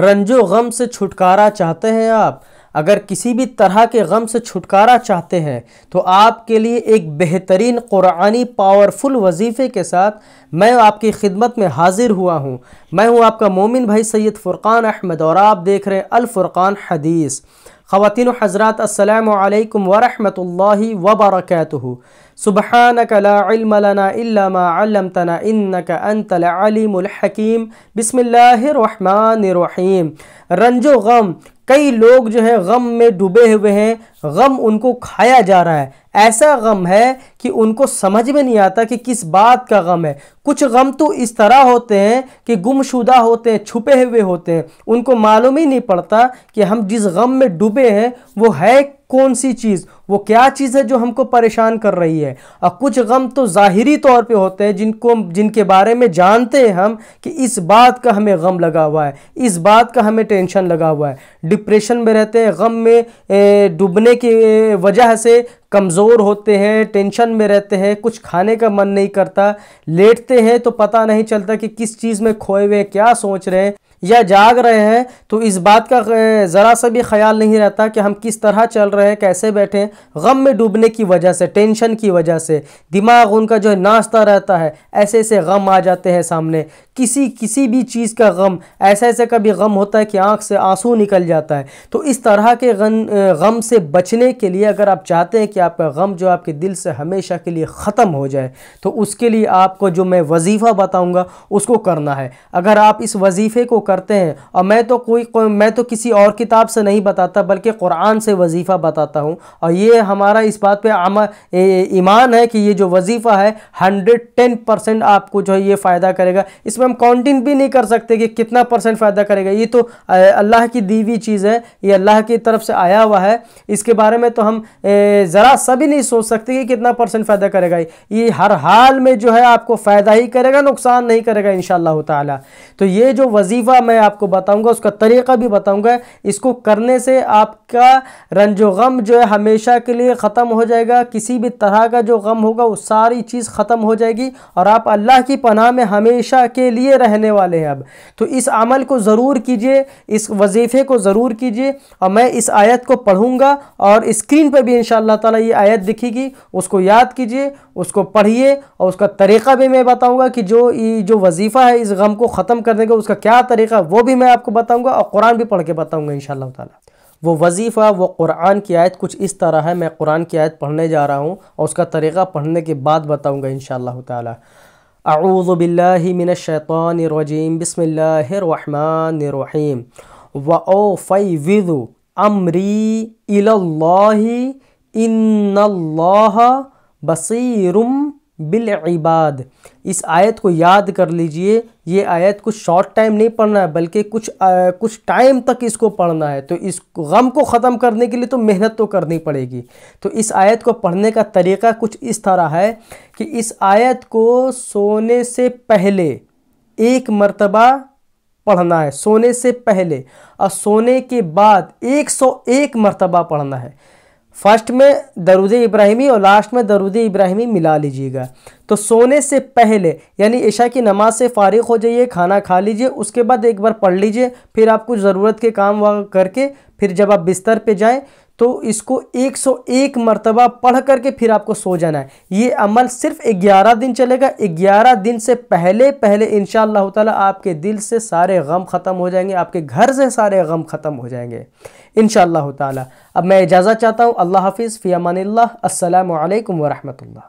रंजो गम से छुटकारा चाहते हैं आप अगर किसी भी तरह के गम से छुटकारा चाहते हैं तो आपके लिए एक बेहतरीन कुरानी पावरफुल वजीफ़े के साथ मैं आपकी खिदमत में हाजिर हुआ हूँ मैं हूँ आपका मोमिन भाई सैयद फ़ुरक़ान अहमद और आप देख रहे हैं अलफ़ुरक़ान हदीस ख़वान हज़रात असलकम वरहमत वबरक सुबहानक लाना इल्लमतना इन्नकअलमकीम रहीम रंजो गम कई लोग जो है गम में डूबे हुए हैं गम उनको खाया जा रहा है ऐसा गम है कि उनको समझ में नहीं आता कि किस बात का गम है कुछ गम तो इस तरह होते हैं कि गुमशुदा होते हैं छुपे हुए होते हैं उनको मालूम ही नहीं पड़ता कि हम जिस गम में डूबे हैं वो है कौन सी चीज़ वो क्या चीज़ है जो हमको परेशान कर रही है और कुछ गम तो ज़ाहरी तौर पे होते हैं जिनको जिनके बारे में जानते हैं हम कि इस बात का हमें गम लगा हुआ है इस बात का हमें टेंशन लगा हुआ है डिप्रेशन में रहते हैं गम में डूबने की वजह से कमज़ोर होते हैं टेंशन में रहते हैं कुछ खाने का मन नहीं करता लेटते हैं तो पता नहीं चलता कि किस चीज़ में खोए हुए क्या सोच रहे हैं या जाग रहे हैं तो इस बात का ज़रा सा भी ख्याल नहीं रहता कि हम किस तरह चल रहे हैं कैसे बैठे हैं गम में डूबने की वजह से टेंशन की वजह से दिमाग उनका जो है नाश्ता रहता है ऐसे ऐसे गम आ जाते हैं सामने किसी किसी भी चीज़ का गम ऐसा ऐसा कभी गम होता है कि आँख से आंसू निकल जाता है तो इस तरह के गम गम से बचने के लिए अगर आप चाहते हैं कि आपका गम जो आपके दिल से हमेशा के लिए ख़त्म हो जाए तो उसके लिए आपको जो मैं वजीफ़ा बताऊँगा उसको करना है अगर आप इस वजीफ़े को करते हैं और मैं तो कोई मैं तो किसी और किताब से नहीं बताता बल्कि क़ुरान से वजीफ़ा बताता हूँ और ये हमारा इस बात पर ईमान है कि ये जो वजीफ़ा है हंड्रेड टेन परसेंट आपको जो है ये फ़ायदा करेगा इसमें इसमें हम काउंटिंग भी नहीं कर सकते कि कितना परसेंट फ़ायदा करेगा ये तो अल्लाह की दीवी चीज़ है ये अल्लाह की तरफ से आया हुआ है इसके बारे में तो हम ज़रा सा भी नहीं सोच सकते कि कितना परसेंट फ़ायदा करेगा ये हर हाल में जो है आपको फ़ायदा ही करेगा नुकसान नहीं करेगा इन शाह तो ये जो वजीफ़ा मैं आपको बताऊँगा उसका तरीका भी बताऊँगा इसको करने से आपका रंजो गम जो है हमेशा के लिए ख़त्म हो जाएगा किसी भी तरह का जो गम होगा वो सारी चीज़ ख़त्म हो जाएगी और आप अल्लाह की पनाह में हमेशा के लिए रहने वाले हैं अब तो इस अमल को ज़रूर कीजिए इस वजीफ़े को ज़रूर कीजिए और मैं इस आयत को पढ़ूँगा और स्क्रीन पर भी इन ताला ये आयत दिखेगी उसको याद कीजिए उसको पढ़िए और उसका तरीक़ा भी मैं बताऊँगा कि जो जो वजीफ़ा है इस गम को ख़त्म करने का उसका क्या तरीका वो भी मैं आपको बताऊँगा और कुरान भी पढ़ के बताऊँगा इन ताला वो वजीफ़ा वो कुरान की आयत कुछ इस तरह है मैं कुरान की आयत पढ़ने जा रहा हूँ और उसका तरीक़ा पढ़ने के बाद बताऊँगा इन शाह أعوذ بالله من الشيطان الرجيم بسم الله الرحمن الرحيم وأوفيذ أمري إلى الله إن الله بصير बिल इबाद इस आयत को याद कर लीजिए ये आयत कुछ शॉर्ट टाइम नहीं पढ़ना है बल्कि कुछ आ, कुछ टाइम तक इसको पढ़ना है तो इस गम को ख़त्म करने के लिए तो मेहनत तो करनी पड़ेगी तो इस आयत को पढ़ने का तरीका कुछ इस तरह है कि इस आयत को सोने से पहले एक मरतबा पढ़ना है सोने से पहले और सोने के बाद 101 मरतबा पढ़ना है फर्स्ट में दरुद इब्राहिमी और लास्ट में दरुद इब्राहिमी मिला लीजिएगा तो सोने से पहले यानी ईशा की नमाज से फारिग हो जाइए खाना खा लीजिए उसके बाद एक बार पढ़ लीजिए फिर आप कुछ ज़रूरत के काम वहाँ करके फिर जब आप बिस्तर पे जाएं तो इसको 101 मरतबा पढ़ करके फिर आपको सो जाना है ये अमल सिर्फ 11 दिन चलेगा 11 दिन से पहले पहले इन ताला आपके दिल से सारे गम ख़त्म हो जाएंगे आपके घर से सारे गम ख़त्म हो जाएंगे इन ताला अब मैं इजाज़त चाहता हूँ अल्लाह हाफिज़ फ़ियामान अल्लाम वरहमल